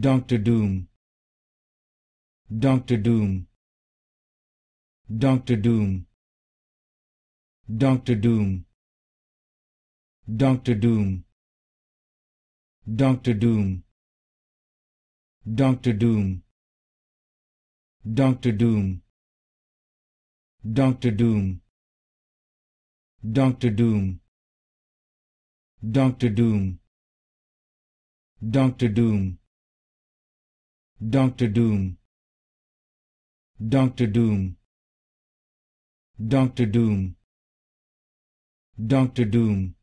Doctor Doom Doctor Doom Doctor Doom Doctor Doom Doctor Doom Doctor Doom Doctor Doom Doctor Doom Doctor Doom Doctor Doom Doctor Doom Doctor Doom Doctor Doom Doctor Doom Doctor Doom Doctor Doom